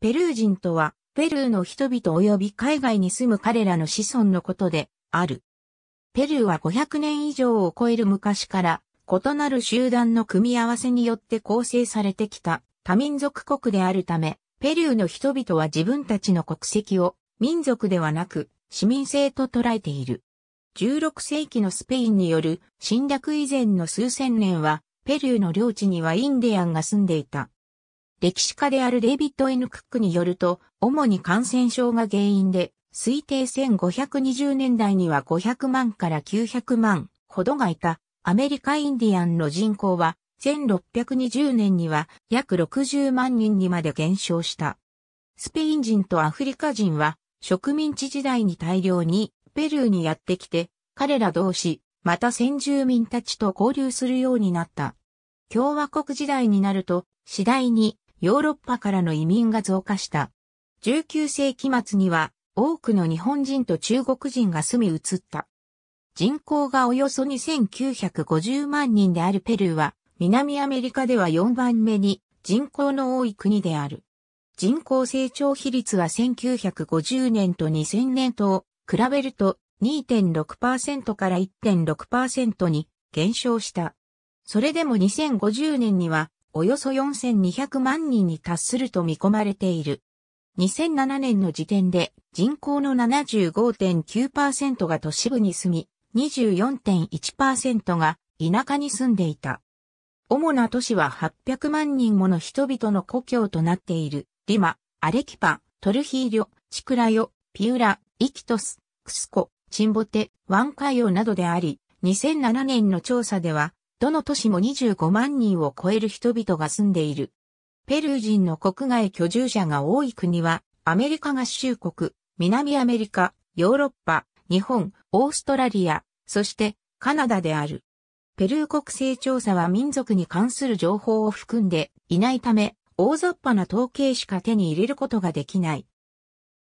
ペルー人とは、ペルーの人々及び海外に住む彼らの子孫のことである。ペルーは500年以上を超える昔から、異なる集団の組み合わせによって構成されてきた多民族国であるため、ペルーの人々は自分たちの国籍を民族ではなく市民性と捉えている。16世紀のスペインによる侵略以前の数千年は、ペルーの領地にはインディアンが住んでいた。歴史家であるデイビッド・エヌ・クックによると、主に感染症が原因で、推定1520年代には500万から900万ほどがいたアメリカインディアンの人口は1620年には約60万人にまで減少した。スペイン人とアフリカ人は植民地時代に大量にペルーにやってきて彼ら同士、また先住民たちと交流するようになった。共和国時代になると次第にヨーロッパからの移民が増加した。19世紀末には多くの日本人と中国人が住み移った。人口がおよそ2950万人であるペルーは南アメリカでは4番目に人口の多い国である。人口成長比率は1950年と2000年と比べると2.6%から1.6%に減少した。それでも2050年にはおよそ4200万人に達すると見込まれている。2007年の時点で人口の75.9%が都市部に住み、24.1%が田舎に住んでいた。主な都市は800万人もの人々の故郷となっている、リマ、アレキパ、トルヒーリョ、チクラヨ、ピューラ、イキトス、クスコ、チンボテ、ワンカヨなどであり、2007年の調査では、どの都市も25万人を超える人々が住んでいる。ペルー人の国外居住者が多い国は、アメリカ合衆国、南アメリカ、ヨーロッパ、日本、オーストラリア、そしてカナダである。ペルー国勢調査は民族に関する情報を含んでいないため、大雑把な統計しか手に入れることができない。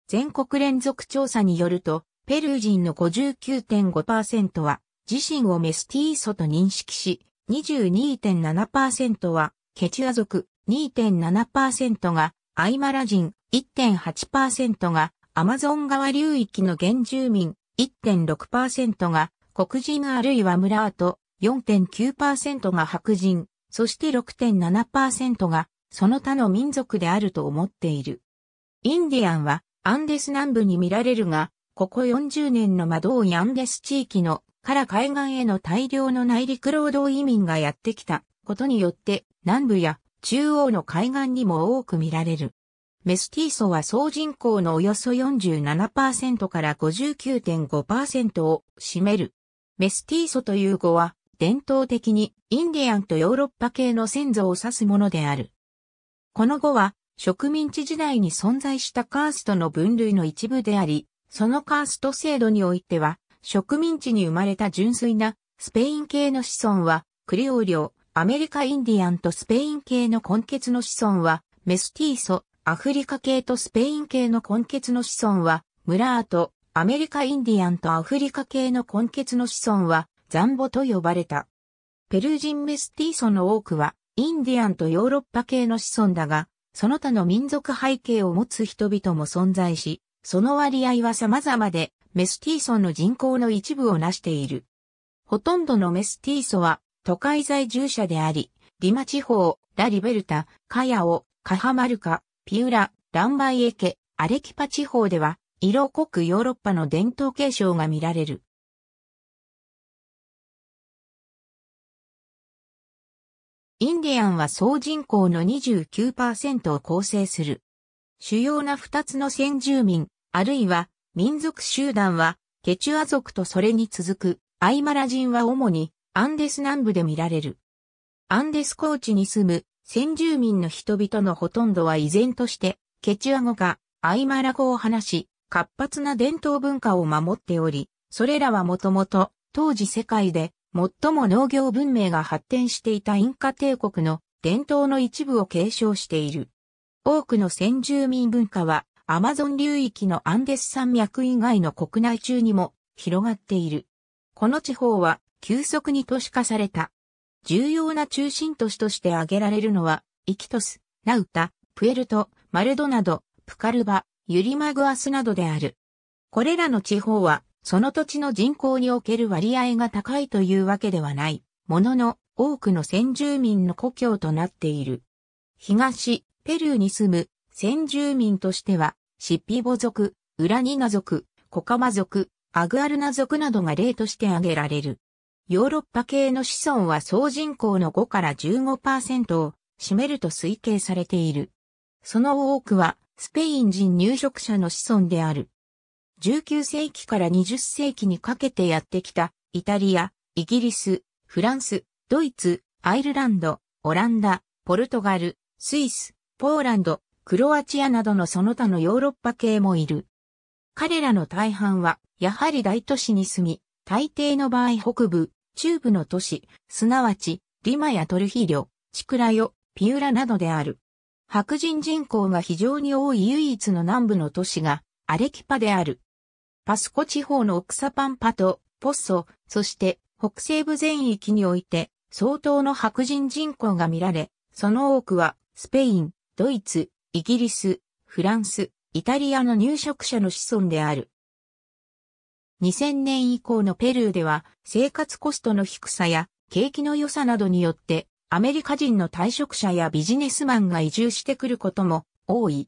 全国連続調査によると、ペルー人の59.5%は自身をメスティーソと認識し、22.7%はケチュア族、2.7%がアイマラ人、1.8%がアマゾン川流域の原住民、1.6%が黒人あるいは村跡、4.9%が白人、そして6.7%がその他の民族であると思っている。インディアンはアンデス南部に見られるが、ここ40年のマドーイアンデス地域のから海岸への大量の内陸労働移民がやってきたことによって南部や中央の海岸にも多く見られる。メスティーソは総人口のおよそ47%から59.5%を占める。メスティーソという語は伝統的にインディアンとヨーロッパ系の先祖を指すものである。この語は植民地時代に存在したカーストの分類の一部であり、そのカースト制度においては植民地に生まれた純粋なスペイン系の子孫はクリオーリョ、アメリカインディアンとスペイン系の根血の子孫はメスティーソ、アフリカ系とスペイン系の根血の子孫はムラート、アメリカインディアンとアフリカ系の根血の子孫はザンボと呼ばれた。ペルーンメスティーソの多くはインディアンとヨーロッパ系の子孫だが、その他の民族背景を持つ人々も存在し、その割合は様々で、メスティーソの人口の一部を成している。ほとんどのメスティーソは都会在住者であり、リマ地方、ラリベルタ、カヤオ、カハマルカ、ピウラ、ランバイエケ、アレキパ地方では、色濃くヨーロッパの伝統継承が見られる。インディアンは総人口の29%を構成する。主要な2つの先住民、あるいは民族集団は、ケチュア族とそれに続く、アイマラ人は主に、アンデス南部で見られる。アンデス高地に住む、先住民の人々のほとんどは依然として、ケチュア語か、アイマラ語を話し、活発な伝統文化を守っており、それらはもともと、当時世界で、最も農業文明が発展していたインカ帝国の伝統の一部を継承している。多くの先住民文化はアマゾン流域のアンデス山脈以外の国内中にも広がっている。この地方は急速に都市化された。重要な中心都市として挙げられるのは、イキトス、ナウタ、プエルト、マルドナド、プカルバ、ユリマグアスなどである。これらの地方は、その土地の人口における割合が高いというわけではない、ものの多くの先住民の故郷となっている。東、ペルーに住む先住民としては、シッピボ族、ウラニナ族、コカマ族、アグアルナ族などが例として挙げられる。ヨーロッパ系の子孫は総人口の5から15%を占めると推計されている。その多くはスペイン人入植者の子孫である。19世紀から20世紀にかけてやってきたイタリア、イギリス、フランス、ドイツ、アイルランド、オランダ、ポルトガル、スイス、ポーランド、クロアチアなどのその他のヨーロッパ系もいる。彼らの大半は、やはり大都市に住み、大抵の場合北部、中部の都市、すなわち、リマやトルヒリョ、チクラヨ、ピューラなどである。白人人口が非常に多い唯一の南部の都市が、アレキパである。パスコ地方のオクサパンパと、ポッソ、そして、北西部全域において、相当の白人人口が見られ、その多くは、スペイン、ドイツ、イギリス、フランス、イタリアの入植者の子孫である。2000年以降のペルーでは生活コストの低さや景気の良さなどによってアメリカ人の退職者やビジネスマンが移住してくることも多い。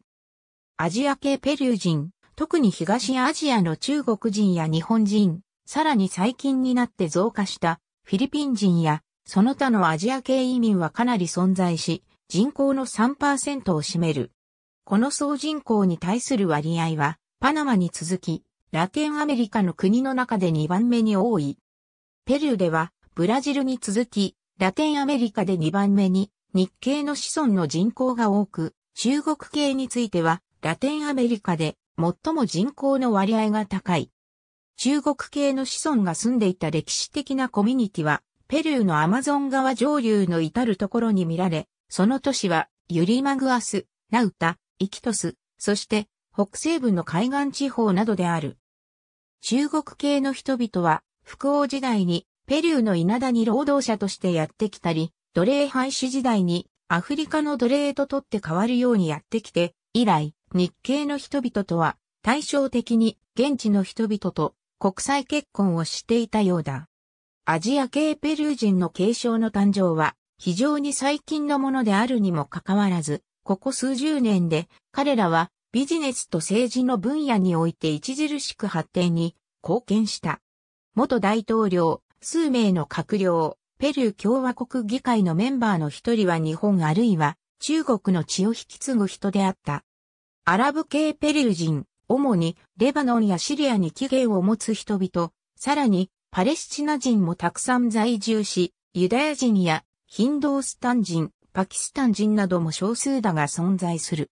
アジア系ペルー人、特に東アジアの中国人や日本人、さらに最近になって増加したフィリピン人やその他のアジア系移民はかなり存在し、人口の3%を占める。この総人口に対する割合は、パナマに続き、ラテンアメリカの国の中で2番目に多い。ペルーでは、ブラジルに続き、ラテンアメリカで2番目に、日系の子孫の人口が多く、中国系については、ラテンアメリカで最も人口の割合が高い。中国系の子孫が住んでいた歴史的なコミュニティは、ペルーのアマゾン川上流の至るところに見られ、その都市は、ユリマグアス、ナウタ、イキトス、そして北西部の海岸地方などである。中国系の人々は、福王時代にペルーの稲田に労働者としてやってきたり、奴隷廃止時代にアフリカの奴隷と取って変わるようにやってきて、以来、日系の人々とは対照的に現地の人々と国際結婚をしていたようだ。アジア系ペルー人の継承の誕生は、非常に最近のものであるにもかかわらず、ここ数十年で彼らはビジネスと政治の分野において著しく発展に貢献した。元大統領、数名の閣僚、ペルー共和国議会のメンバーの一人は日本あるいは中国の血を引き継ぐ人であった。アラブ系ペルー人、主にレバノンやシリアに起源を持つ人々、さらにパレスチナ人もたくさん在住し、ユダヤ人やヒンドースタン人、パキスタン人なども少数だが存在する。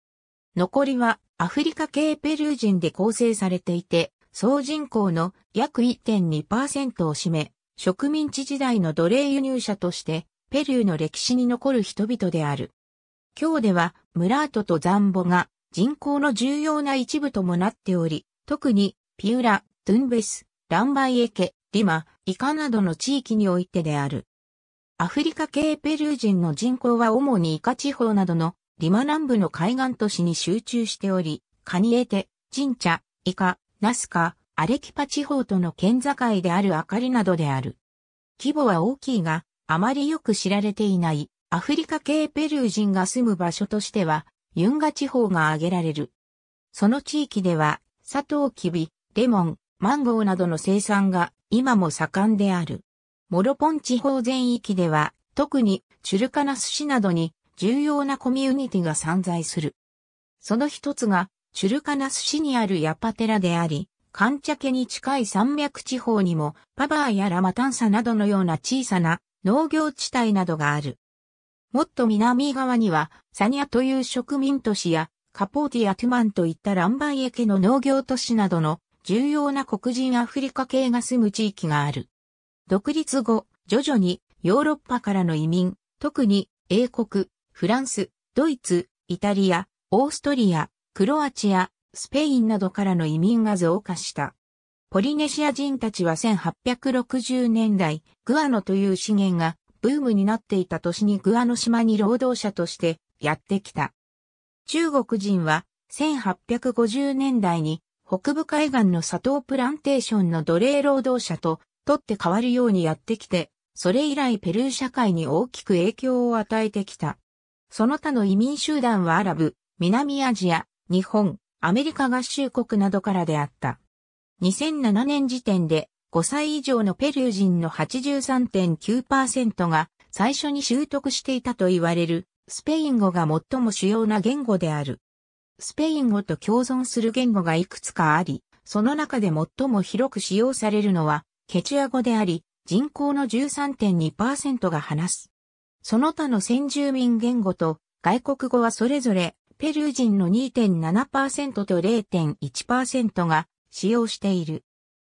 残りはアフリカ系ペルー人で構成されていて、総人口の約1.2%を占め、植民地時代の奴隷輸入者として、ペルーの歴史に残る人々である。今日では、ムラートとザンボが人口の重要な一部ともなっており、特に、ピーラ、トゥンベス、ランバイエケ、リマ、イカなどの地域においてである。アフリカ系ペルー人の人口は主にイカ地方などのリマ南部の海岸都市に集中しており、カニエテ、ジンチャ、イカ、ナスカ、アレキパ地方との県境であるアカリなどである。規模は大きいが、あまりよく知られていないアフリカ系ペルー人が住む場所としては、ユンガ地方が挙げられる。その地域では、サトウキビ、レモン、マンゴーなどの生産が今も盛んである。モロポン地方全域では、特にチュルカナス市などに重要なコミュニティが散在する。その一つが、チュルカナス市にあるヤパテラであり、カンチャケに近い山脈地方にも、パバーやラマタンサなどのような小さな農業地帯などがある。もっと南側には、サニアという植民都市や、カポーティア・トゥマンといったランバイエ家の農業都市などの重要な黒人アフリカ系が住む地域がある。独立後、徐々にヨーロッパからの移民、特に英国、フランス、ドイツ、イタリア、オーストリア、クロアチア、スペインなどからの移民が増加した。ポリネシア人たちは1860年代、グアノという資源がブームになっていた年にグアノ島に労働者としてやってきた。中国人は1850年代に北部海岸の砂糖プランテーションの奴隷労働者と取って変わるようにやってきて、それ以来ペルー社会に大きく影響を与えてきた。その他の移民集団はアラブ、南アジア、日本、アメリカ合衆国などからであった。2007年時点で5歳以上のペルー人の83.9%が最初に習得していたと言われるスペイン語が最も主要な言語である。スペイン語と共存する言語がいくつかあり、その中で最も広く使用されるのはケチュア語であり、人口の13.2%が話す。その他の先住民言語と外国語はそれぞれペルー人の2.7%と0.1%が使用している。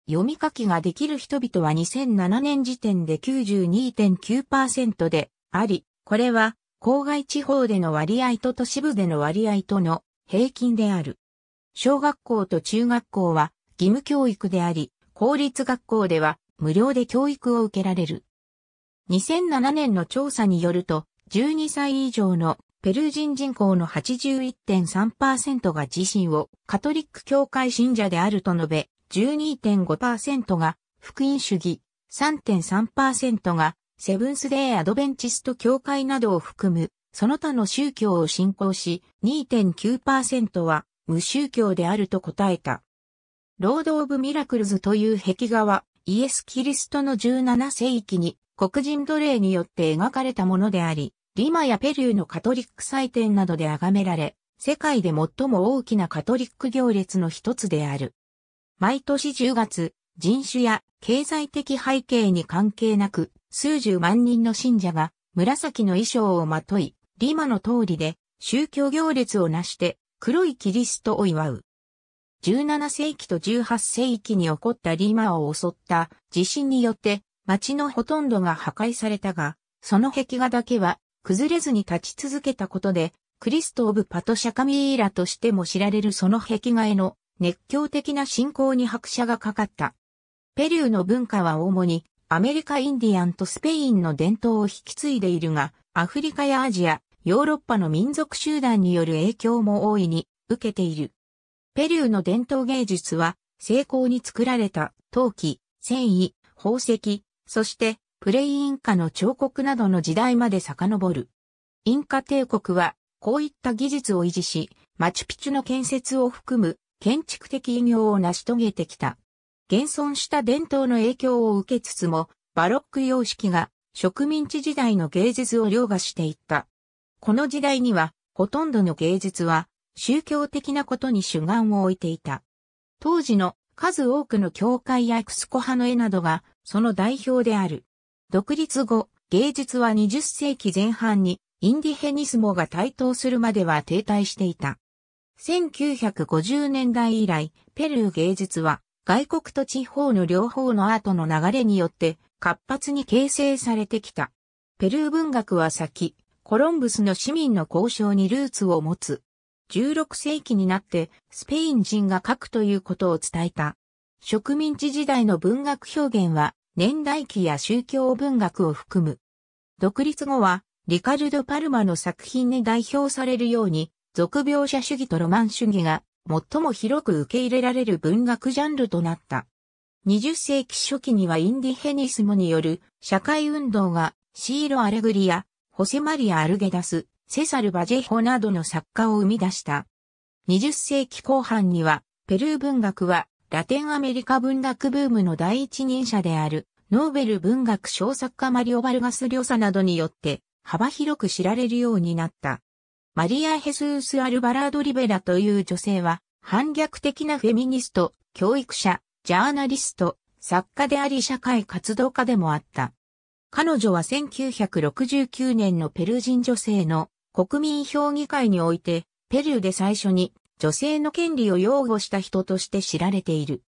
読み書きができる人々は2007年時点で92.9%であり、これは郊外地方での割合と都市部での割合との平均である。小学校と中学校は義務教育であり、公立学校では無料で教育を受けられる。2007年の調査によると、12歳以上のペルー人人口の81.3%が自身をカトリック教会信者であると述べ、12.5%が福音主義、3.3%がセブンスデーアドベンチスト教会などを含むその他の宗教を信仰し、2.9%は無宗教であると答えた。ロード・オブ・ミラクルズという壁画は、イエス・キリストの17世紀に黒人奴隷によって描かれたものであり、リマやペルーのカトリック祭典などで崇められ、世界で最も大きなカトリック行列の一つである。毎年10月、人種や経済的背景に関係なく、数十万人の信者が紫の衣装をまとい、リマの通りで宗教行列をなして黒いキリストを祝う。17世紀と18世紀に起こったリマを襲った地震によって町のほとんどが破壊されたが、その壁画だけは崩れずに立ち続けたことで、クリスト・オブ・パト・シャカミーラとしても知られるその壁画への熱狂的な信仰に拍車がかかった。ペルーの文化は主にアメリカインディアンとスペインの伝統を引き継いでいるが、アフリカやアジア、ヨーロッパの民族集団による影響も大いに受けている。ペリューの伝統芸術は、精巧に作られた陶器、繊維、宝石、そしてプレイインカの彫刻などの時代まで遡る。インカ帝国は、こういった技術を維持し、マチュピチュの建設を含む建築的偉業を成し遂げてきた。現存した伝統の影響を受けつつも、バロック様式が植民地時代の芸術を凌駕していった。この時代には、ほとんどの芸術は宗教的なことに主眼を置いていた。当時の数多くの教会やクスコ派の絵などがその代表である。独立後、芸術は20世紀前半にインディヘニスモが台頭するまでは停滞していた。1950年代以来、ペルー芸術は外国と地方の両方のアートの流れによって活発に形成されてきた。ペルー文学は先、コロンブスの市民の交渉にルーツを持つ16世紀になってスペイン人が書くということを伝えた。植民地時代の文学表現は年代記や宗教文学を含む。独立後はリカルド・パルマの作品に代表されるように、俗描写主義とロマン主義が最も広く受け入れられる文学ジャンルとなった。20世紀初期にはインディヘニスモによる社会運動がシーロ・アレグリア、ホセマリア・アルゲダス、セサル・バジェホなどの作家を生み出した。20世紀後半には、ペルー文学はラテンアメリカ文学ブームの第一人者である、ノーベル文学小作家マリオ・バルガス・リョサなどによって幅広く知られるようになった。マリア・ヘスース・アルバラード・リベラという女性は、反逆的なフェミニスト、教育者、ジャーナリスト、作家であり社会活動家でもあった。彼女は1969年のペルー人女性の国民評議会において、ペルーで最初に女性の権利を擁護した人として知られている。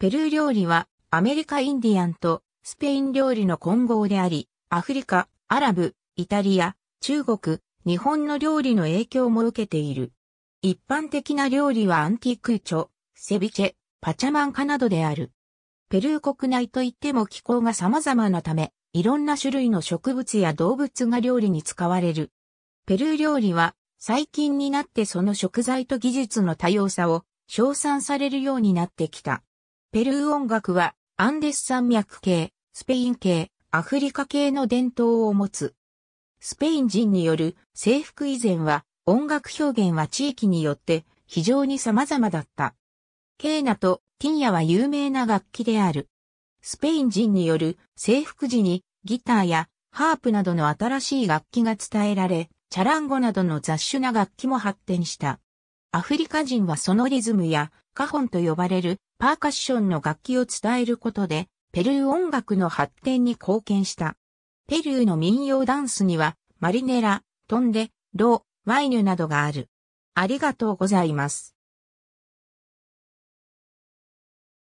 ペルー料理はアメリカインディアンとスペイン料理の混合であり、アフリカ、アラブ、イタリア、中国、日本の料理の影響も受けている。一般的な料理はアンティークチョ、セビチェ、パチャマンカなどである。ペルー国内といっても気候が様々なため、いろんな種類の植物や動物が料理に使われる。ペルー料理は最近になってその食材と技術の多様さを称賛されるようになってきた。ペルー音楽はアンデス山脈系、スペイン系、アフリカ系の伝統を持つ。スペイン人による征服以前は音楽表現は地域によって非常に様々だった。ケーナとティンヤは有名な楽器である。スペイン人による征服時にギターやハープなどの新しい楽器が伝えられ、チャランゴなどの雑種な楽器も発展した。アフリカ人はそのリズムやカホンと呼ばれるパーカッションの楽器を伝えることで、ペルー音楽の発展に貢献した。ペルーの民謡ダンスには、マリネラ、トンデ、ロー、ワイヌなどがある。ありがとうございます。